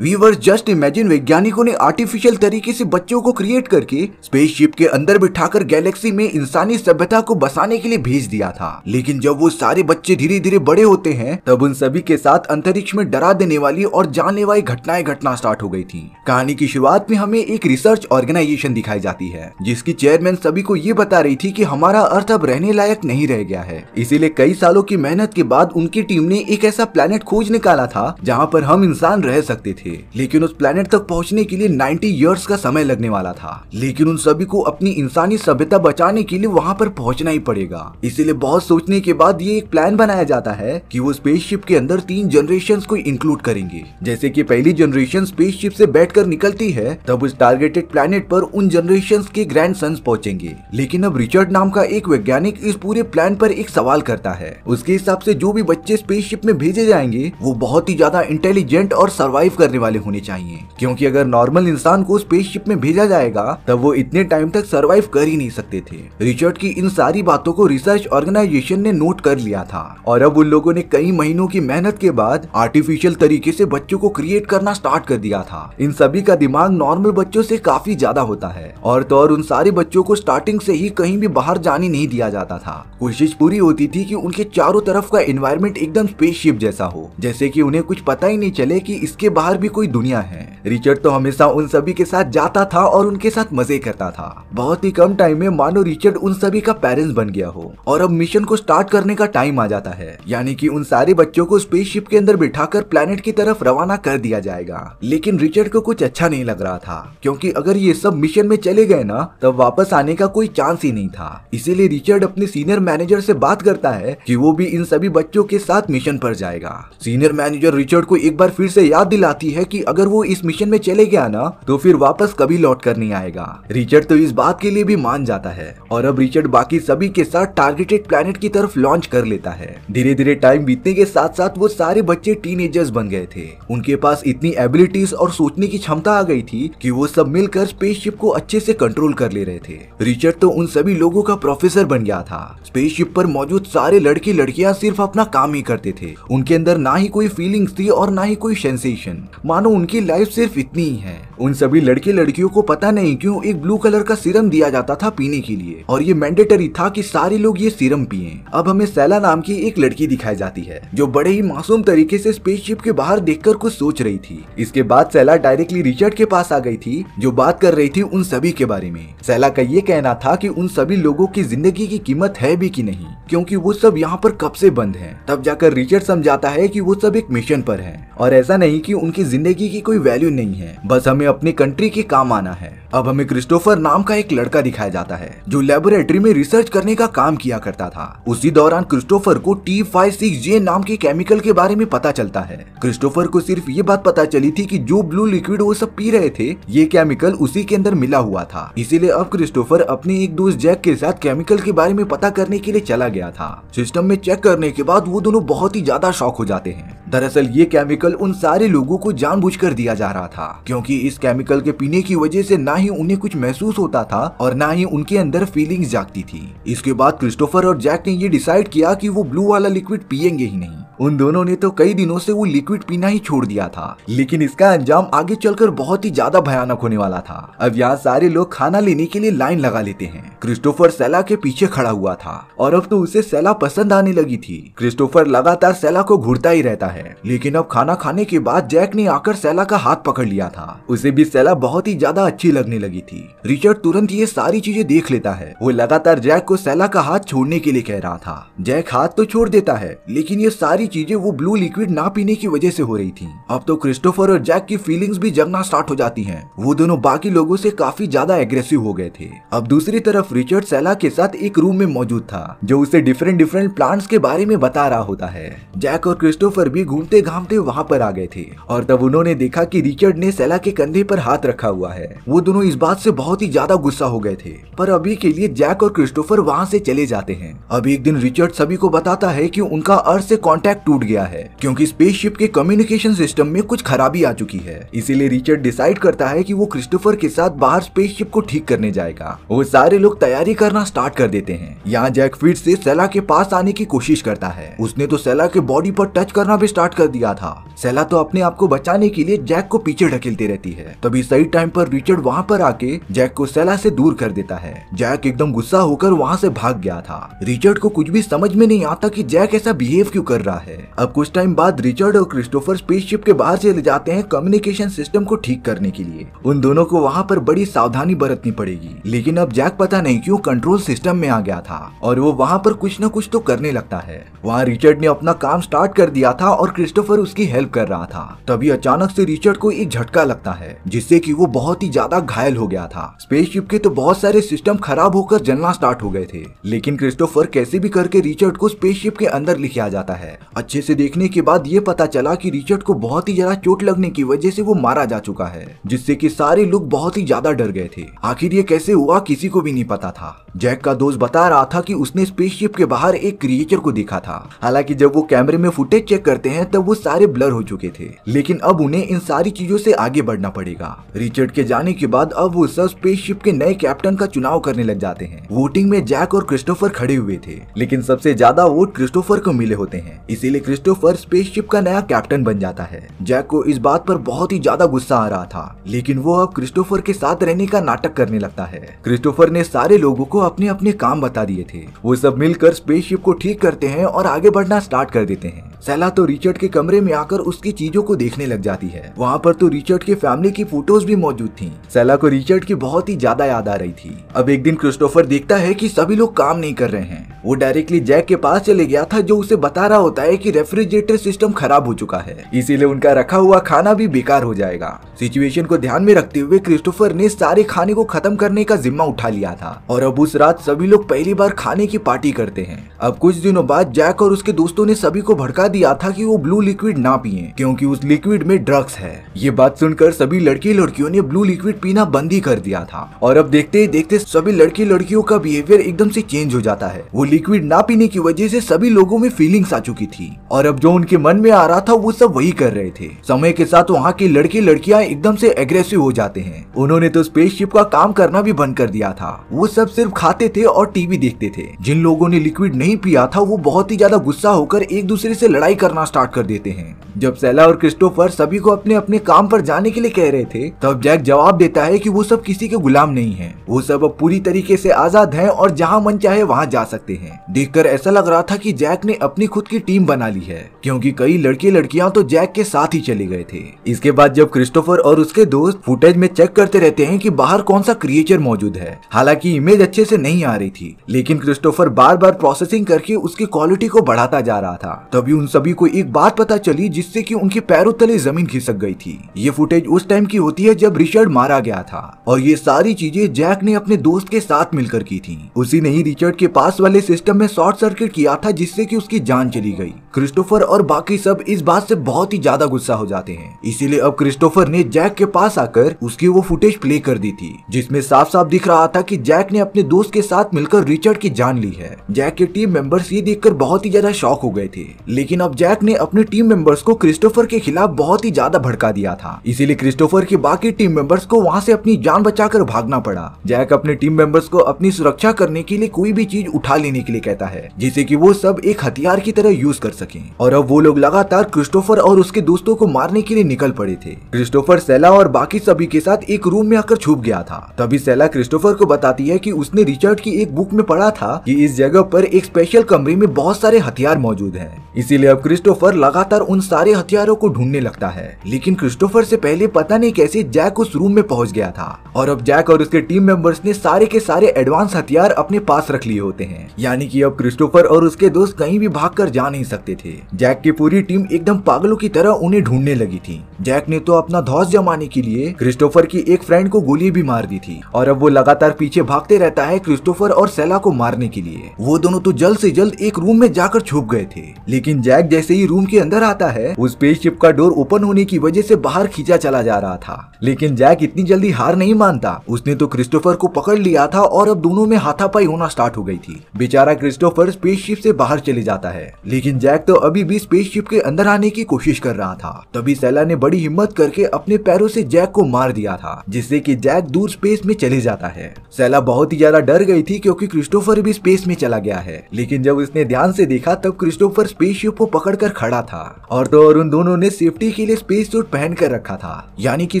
Weaver just imagine वैज्ञानिकों ने artificial तरीके से बच्चों को क्रिएट करके स्पेसशिप के अंदर बिठाकर गैलेक्सी में इंसानी सभ्यता को बसाने के लिए भेज दिया था लेकिन जब वो सारे बच्चे धीरे धीरे बड़े होते हैं तब उन सभी के साथ अंतरिक्ष में डरा देने वाली और जानलेवा घटनाएं घटना स्टार्ट हो गई थी कहानी की शुरुआत में हमें एक रिसर्च ऑर्गेनाइजेशन दिखाई जाती है जिसकी चेयरमैन सभी को ये बता रही थी की हमारा अर्थ अब रहने लायक नहीं रह गया है इसीलिए कई सालों की मेहनत के बाद उनकी टीम ने एक ऐसा प्लेनेट खोज निकाला था जहाँ पर हम इंसान रह सकते थे थे लेकिन उस प्लेनेट तक पहुंचने के लिए 90 इयर्स का समय लगने वाला था लेकिन उन सभी को अपनी इंसानी सभ्यता बचाने के लिए वहाँ पर पहुंचना ही पड़ेगा इसीलिए बहुत सोचने के बाद ये एक प्लान बनाया जाता है कि वो स्पेसशिप के अंदर तीन जनरेशन को इंक्लूड करेंगे जैसे की पहली जनरेशन स्पेसशिप से निकलती है तब उस टारगेटेड प्लेनेट पर उन जनरेशन के ग्रैंड सन पहुंचेंगे लेकिन अब रिचर्ड नाम का एक वैज्ञानिक इस पूरे प्लान पर एक सवाल करता है उसके हिसाब से जो भी बच्चे स्पेसशिप में भेजे जाएंगे वो बहुत ही ज्यादा इंटेलिजेंट और सर्वाइव कर करने वाले होने चाहिए क्योंकि अगर नॉर्मल इंसान को स्पेसशिप में भेजा जाएगा तब वो इतने टाइम तक सरवाइव कर ही नहीं सकते थे रिचर्ड की इन सारी बातों को रिसर्च ऑर्गेनाइजेशन ने नोट कर लिया था और अब उन लोगों ने कई महीनों की मेहनत के बाद आर्टिफिशियल तरीके से बच्चों को क्रिएट करना स्टार्ट कर दिया था इन सभी का दिमाग नॉर्मल बच्चों से काफी ज्यादा होता है और तो और उन सारे बच्चों को स्टार्टिंग से ही कहीं भी बाहर जाने नहीं दिया जाता था कोशिश पूरी होती थी कि उनके चारों तरफ का एनवायरमेंट एकदम स्पेसशिप जैसा हो जैसे कि उन्हें कुछ पता ही नहीं चले कि इसके बाहर भी कोई दुनिया है रिचर्ड तो हमेशा उन सभी के साथ जाता था और उनके साथ मजे करता था बहुत ही कम टाइम में मानो रिचर्ड उन सभी का पेरेंट्स बन गया हो और अब मिशन को स्टार्ट करने का टाइम आ जाता है यानी कि उन सारे बच्चों को स्पेसशिप के अंदर बिठाकर प्लेनेट की तरफ रवाना कर दिया जाएगा लेकिन रिचर्ड को कुछ अच्छा नहीं लग रहा था क्योंकि अगर ये सब मिशन में चले गए ना तब वापस आने का कोई चांस ही नहीं था इसीलिए रिचर्ड अपने सीनियर मैनेजर से बात करता है कि वो भी इन सभी बच्चों के साथ मिशन पर जाएगा सीनियर मैनेजर रिचर्ड को एक बार फिर से याद दिलाती कहती है कि अगर वो इस मिशन में चले गया ना तो फिर वापस कभी लौट कर नहीं आएगा रिचर्ड तो इस बात के लिए भी मान जाता है और अब रिचर्ड बाकी सभी के साथ टारगेटेड प्लेनेट की तरफ लॉन्च कर लेता है धीरे धीरे टाइम बीतने के साथ साथ वो सारे बच्चे टीन बन गए थे उनके पास इतनी एबिलिटीज और सोचने की क्षमता आ गई थी की वो सब मिलकर स्पेसशिप को अच्छे से कंट्रोल कर ले रहे थे रिचर्ड तो उन सभी लोगों का प्रोफेसर बन गया था स्पेसशिप पर मौजूद सारे लड़के लड़कियां सिर्फ अपना काम ही करते थे उनके अंदर ना ही कोई फीलिंग्स थी और ना ही कोई सेंसेशन मानो उनकी लाइफ सिर्फ इतनी ही है उन सभी लड़के लड़कियों को पता नहीं क्यों एक ब्लू कलर का सीरम दिया जाता था पीने के लिए और ये मैंडेटरी था कि सारे लोग ये सीरम पिए अब हमें सैला नाम की एक लड़की दिखाई जाती है जो बड़े ही मासूम तरीके से स्पेसशिप के बाहर देखकर कुछ सोच रही थी इसके बाद सैला डायरेक्टली रिचर्ड के पास आ गई थी जो बात कर रही थी उन सभी के बारे में सैला का ये कहना था कि उन सभी लोगों की जिंदगी की कीमत है भी कि नहीं क्योंकि वो सब यहाँ पर कब से बंद है तब जाकर रिचर्ड समझाता है कि वो सब एक मिशन पर है और ऐसा नहीं कि उनकी जिंदगी की कोई वैल्यू नहीं है बस हमें अपनी कंट्री के काम आना है अब हमें क्रिस्टोफर नाम का एक लड़का दिखाया जाता है जो लेबोरेटरी में रिसर्च करने का काम किया करता था उसी दौरान क्रिस्टोफर को टी फाइव सिक्स जे नाम के केमिकल के बारे में पता चलता है क्रिस्टोफर को सिर्फ ये बात पता चली थी कि जो ब्लू लिक्विड वो सब पी रहे थे ये केमिकल उसी के अंदर मिला हुआ था इसीलिए अब क्रिस्टोफर अपने एक दोस्त जैक के साथ केमिकल के बारे में पता करने के लिए चला गया था सिस्टम में चेक करने के बाद वो दोनों बहुत ही ज्यादा शौक हो जाते हैं दरअसल ये केमिकल उन सारे लोगों को जानबूझकर दिया जा रहा था क्योंकि इस केमिकल के पीने की वजह से ना ही उन्हें कुछ महसूस होता था और ना ही उनके अंदर फीलिंग्स जागती थी इसके बाद क्रिस्टोफर और जैक ने ये डिसाइड किया कि वो ब्लू वाला लिक्विड पियेंगे ही नहीं उन दोनों ने तो कई दिनों से वो लिक्विड पीना ही छोड़ दिया था लेकिन इसका अंजाम आगे चलकर बहुत ही ज्यादा भयानक होने वाला था अब यहाँ सारे लोग खाना लेने के लिए लाइन लगा लेते हैं क्रिस्टोफर सैला के पीछे खड़ा हुआ था और अब तो उसे सैला पसंद आने लगी थी क्रिस्टोफर लगातार सैला को घूरता ही रहता है लेकिन अब खाना खाने के बाद जैक ने आकर सैला का हाथ पकड़ लिया था उसे भी सैला बहुत ही ज्यादा अच्छी लगने लगी थी रिचर्ड तुरंत ये सारी चीजें देख लेता है वो लगातार जैक को सैला का हाथ छोड़ने के लिए कह रहा था जैक हाथ तो छोड़ देता है लेकिन ये सारी चीजें वो ब्लू लिक्विड ना पीने की वजह से हो रही थी अब तो क्रिस्टोफर और जैक की फीलिंग्स भी जगना स्टार्ट हो जाती हैं। वो दोनों बाकी लोगों से काफी ज्यादा एग्रेसिव हो गए थे अब दूसरी तरफ रिचर्ड सैला के साथ एक रूम में मौजूद था जो उसे डिफरेंट डिफरेंट प्लांट्स के बारे में बता रहा होता है जैक और क्रिस्टोफर भी घूमते घामते वहाँ पर आ गए थे और तब उन्होंने देखा की रिचर्ड ने सैला के कंधे पर हाथ रखा हुआ है वो दोनों इस बात से बहुत ही ज्यादा गुस्सा हो गए थे पर अभी के लिए जैक और क्रिस्टोफर वहाँ से चले जाते हैं अब एक दिन रिचर्ड सभी को बताता है की उनका अर्थ से कॉन्टेक्ट कॉन्टैक्ट टूट गया है क्योंकि स्पेसशिप के कम्युनिकेशन सिस्टम में कुछ खराबी आ चुकी है इसीलिए रिचर्ड डिसाइड करता है कि वो क्रिस्टोफर के साथ बाहर स्पेसशिप को ठीक करने जाएगा वो सारे लोग तैयारी करना स्टार्ट कर देते हैं यहाँ जैक फिर से सेला के पास आने की कोशिश करता है उसने तो सेला के बॉडी पर टच करना भी स्टार्ट कर दिया था सेला तो अपने आप को बचाने के लिए जैक को पीछे ढकेलती रहती है तभी सही टाइम पर रिचर्ड वहाँ पर आके जैक को सेला से दूर कर देता है जैक एकदम गुस्सा होकर वहाँ से भाग गया था रिचर्ड को कुछ भी समझ में नहीं आता की जैक ऐसा बिहेव क्यूँ कर रहा है अब कुछ टाइम बाद रिचर्ड और क्रिस्टोफर स्पेसशिप के बाहर चले जाते हैं कम्युनिकेशन सिस्टम को ठीक करने के लिए उन दोनों को वहाँ पर बड़ी सावधानी बरतनी पड़ेगी लेकिन अब जैक पता नहीं क्यों कंट्रोल सिस्टम में आ गया था और वो वहाँ पर कुछ न कुछ तो करने लगता है वहाँ रिचर्ड ने अपना काम स्टार्ट कर दिया था और क्रिस्टोफर उसकी हेल्प कर रहा था तभी अचानक से रिचर्ड को एक झटका लगता है जिससे कि वो बहुत ही ज्यादा घायल हो गया था स्पेसशिप के तो बहुत सारे सिस्टम खराब होकर जलना स्टार्ट हो गए थे लेकिन क्रिस्टोफर कैसे भी करके रिचर्ड को स्पेसशिप के अंदर लिखा जाता है अच्छे से देखने के बाद ये पता चला की रिचर्ड को बहुत ही ज्यादा चोट लगने की वजह से वो मारा जा चुका है जिससे की सारे लोग बहुत ही ज्यादा डर गए थे आखिर ये कैसे हुआ किसी को भी नहीं पता था जैक का दोस्त बता रहा था कि उसने स्पेसशिप के बाहर एक क्रिएचर को देखा था हालांकि जब वो कैमरे में फुटेज चेक करते हैं तब वो सारे ब्लर हो चुके थे लेकिन अब उन्हें इन सारी चीजों से आगे बढ़ना पड़ेगा रिचर्ड के जाने के बाद अब वो सब स्पेसशिप के नए कैप्टन का चुनाव करने लग जाते हैं वोटिंग में जैक और क्रिस्टोफर खड़े हुए थे लेकिन सबसे ज्यादा वोट क्रिस्टोफर को मिले होते हैं इसीलिए क्रिस्टोफर स्पेसशिप का नया कैप्टन बन जाता है जैक को इस बात पर बहुत ही ज्यादा गुस्सा आ रहा था लेकिन वो अब क्रिस्टोफर के साथ रहने का नाटक करने लगता है क्रिस्टोफर ने सारे लोगों को अपने अपने काम बता दिए थे वो सब मिलकर स्पेसशिप को ठीक करते हैं और आगे बढ़ना स्टार्ट कर देते हैं सैला तो रिचर्ड के कमरे में आकर उसकी चीजों को देखने लग जाती है वहाँ पर तो रिचर्ड के फैमिली की फोटोज भी मौजूद थी सैला को रिचर्ड की बहुत ही ज्यादा याद आ रही थी अब एक दिन क्रिस्टोफर देखता है की सभी लोग काम नहीं कर रहे हैं वो डायरेक्टली जैक के पास चले गया था जो उसे बता रहा होता है की रेफ्रिजरेटर सिस्टम खराब हो चुका है इसीलिए उनका रखा हुआ खाना भी बेकार हो जाएगा सिचुएशन को ध्यान में रखते हुए क्रिस्टोफर ने सारे खाने को खत्म करने का जिम्मा उठा लिया था और अब उस रात सभी लोग पहली बार खाने की पार्टी करते हैं अब कुछ दिनों बाद जैक और उसके दोस्तों ने सभी को भड़का दिया था कि वो ब्लू लिक्विड ना पिए पिए क्योंकि उस लिक्विड में ड्रग्स है ये बात सुनकर सभी लड़के लड़कियों ने ब्लू लिक्विड पीना बंद ही कर दिया था और अब देखते ही देखते सभी लड़के लड़कियों का बिहेवियर एकदम से चेंज हो जाता है वो लिक्विड ना पीने की वजह से सभी लोगों में फीलिंग्स आ चुकी थी और अब जो उनके मन में आ रहा था वो सब वही कर रहे थे समय के साथ वहाँ के लड़के लड़कियाँ एकदम से एग्रेसिव हो जाते हैं उन्होंने तो स्पेसशिप का काम करना भी बंद कर दिया था वो सब सिर्फ खाते थे और टीवी देखते थे जिन लोगों ने लिक्विड नहीं पिया था वो बहुत ही ज्यादा गुस्सा होकर एक दूसरे से लड़ाई करना स्टार्ट कर देते हैं जब सेला और क्रिस्टोफर सभी को अपने अपने काम पर जाने के लिए कह रहे थे तब जैक जवाब देता है कि वो सब किसी के गुलाम नहीं है वो सब अब पूरी तरीके से आजाद हैं और जहां मन चाहे वहां जा सकते हैं देखकर ऐसा लग रहा था कि जैक ने अपनी खुद की टीम बना ली है क्योंकि कई लड़के लड़कियां तो जैक के साथ ही चले गए थे इसके बाद जब क्रिस्टोफर और उसके दोस्त फुटेज में चेक करते रहते हैं की बाहर कौन सा क्रिएचर मौजूद है हालांकि इमेज अच्छे से नहीं आ रही थी लेकिन क्रिस्टोफर बार बार प्रोसेसिंग करके उसकी क्वालिटी को बढ़ाता जा रहा था तभी उन सभी को एक बात पता चली जिस जिससे कि उनके पैरों तले जमीन खिसक गई थी ये फुटेज उस टाइम की होती है जब रिचर्ड मारा गया था और ये सारी चीजें जैक ने अपने दोस्त के साथ मिलकर की थी उसी ने ही रिचर्ड के पास वाले सिस्टम में शॉर्ट सर्किट किया था जिससे की उसकी जान चली गई क्रिस्टोफर और बाकी सब इस बात से बहुत ही ज्यादा गुस्सा हो जाते हैं इसीलिए अब क्रिस्टोफर ने जैक के पास आकर उसकी वो फुटेज प्ले कर दी थी जिसमें साफ साफ दिख रहा था कि जैक ने अपने दोस्त के साथ मिलकर रिचर्ड की जान ली है जैक के टीम मेंबर्स ये देखकर बहुत ही ज्यादा शौक हो गए थे लेकिन अब जैक ने अपने टीम मेंबर्स को क्रिस्टोफर के खिलाफ बहुत ही ज्यादा भड़का दिया था इसीलिए क्रिस्टोफर के बाकी टीम मेंबर्स को वहाँ से अपनी जान बचाकर भागना पड़ा जैक अपने टीम मेंबर्स को अपनी सुरक्षा करने के लिए कोई भी चीज उठा लेने के लिए कहता है जिसे की वो सब एक हथियार की तरह यूज कर सके और अब वो लोग लगातार क्रिस्टोफर और उसके दोस्तों को मारने के लिए निकल पड़े थे क्रिस्टोफर सेला और बाकी सभी के साथ एक रूम में आकर छुप गया था तभी सेला क्रिस्टोफर को बताती है कि उसने रिचर्ड की एक बुक में पढ़ा था कि इस जगह पर एक स्पेशल कमरे में बहुत सारे हथियार मौजूद हैं। इसीलिए अब क्रिस्टोफर लगातार उन सारे सारे हथियारों को ढूंढने लगता है लेकिन क्रिस्टोफर से पहले पता नहीं कैसे जैक उस रूम में पहुंच गया था और अब जैक और उसके टीम मेंबर्स ने सारे के सारे एडवांस हथियार अपने पास रख लिए होते हैं यानी कि अब क्रिस्टोफर और उसके दोस्त कहीं भी भाग कर जा नहीं सकते थे जैक की पूरी टीम एकदम पागलों की तरह उन्हें ढूंढने लगी थी जैक ने तो अपना धौस जमाने के लिए क्रिस्टोफर की एक फ्रेंड को गोली भी मार दी थी और अब वो लगातार पीछे भागते रहता है क्रिस्टोफर और सेला को मारने के लिए वो दोनों तो जल्द से जल्द एक रूम में जाकर छुप गए थे लेकिन जैक जैसे ही रूम के अंदर आता है उस स्पेसशिप का डोर ओपन होने की वजह से बाहर खींचा चला जा रहा था लेकिन जैक इतनी जल्दी हार नहीं मानता उसने तो क्रिस्टोफर को पकड़ लिया था और अब दोनों में हाथापाई होना स्टार्ट हो गई थी बेचारा क्रिस्टोफर स्पेसशिप से बाहर चले जाता है लेकिन जैक तो अभी भी स्पेसशिप के अंदर आने की कोशिश कर रहा था तभी सैला ने बड़ी हिम्मत करके अपने पैरों से जैक को मार दिया था जिससे की जैक दूर स्पेस में चले जाता है सैला बहुत ही ज्यादा डर गई थी क्योंकि क्रिस्टोफर भी स्पेस में चला गया है लेकिन जब उसने ध्यान से देखा तब क्रिस्टोफर स्पेसशिप को पकड़ खड़ा था और तो और उन दोनों ने सेफ्टी के लिए स्पेस सूट पहन कर रखा था यानी कि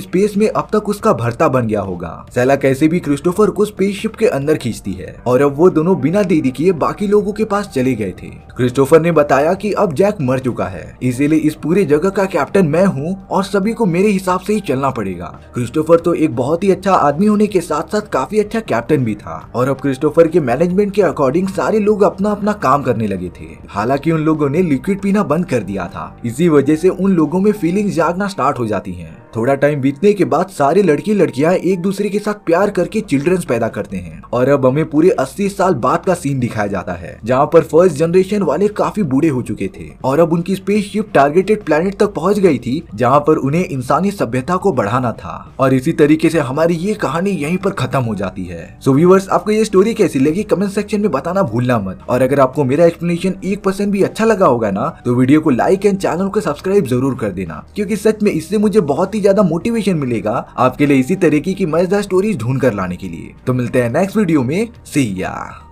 स्पेस में अब तक उसका भरता बन गया होगा सैला कैसे भी क्रिस्टोफर को स्पेसशिप के अंदर खींचती है और अब वो दोनों बिना देरी किए बाकी लोगों के पास चले गए थे क्रिस्टोफर ने बताया कि अब जैक मर चुका है इसीलिए इस पूरे जगह का कैप्टन मैं हूँ और सभी को मेरे हिसाब से ही चलना पड़ेगा क्रिस्टोफर तो एक बहुत ही अच्छा आदमी होने के साथ साथ काफी अच्छा कैप्टन भी था और अब क्रिस्टोफर के मैनेजमेंट के अकॉर्डिंग सारे लोग अपना अपना काम करने लगे थे हालांकि उन लोगों ने लिक्विड पीना बंद कर दिया था इसी वजह से उन लोगों में फीलिंग जागना स्टार्ट हो जाती हैं थोड़ा टाइम बीतने के बाद सारे लड़की लड़कियां एक दूसरे के साथ प्यार करके चिल्ड्रंस पैदा करते हैं और अब हमें पूरे अस्सी साल बाद का सीन दिखाया जाता है जहाँ पर फर्स्ट जनरेशन वाले काफी बूढ़े हो चुके थे और अब उनकी स्पेसशिप टारगेटेड प्लेनेट तक पहुंच गई थी जहाँ पर उन्हें इंसानी सभ्यता को बढ़ाना था और इसी तरीके से हमारी ये कहानी यहीं पर खत्म हो जाती है सो व्यूवर्स आपको ये स्टोरी कैसी लगी कमेंट सेक्शन में बताना भूलना मत और अगर आपको मेरा एक्सप्लेनेशन एक परसेंट भी अच्छा लगा होगा ना तो वीडियो को लाइक एंड चैनल को सब्सक्राइब जरूर कर देना क्योंकि सच में इससे मुझे बहुत ही ज्यादा मोटिवेशन मिलेगा आपके लिए इसी तरीके की मजेदार स्टोरीज ढूंढ कर लाने के लिए तो मिलते हैं नेक्स्ट वीडियो में सिया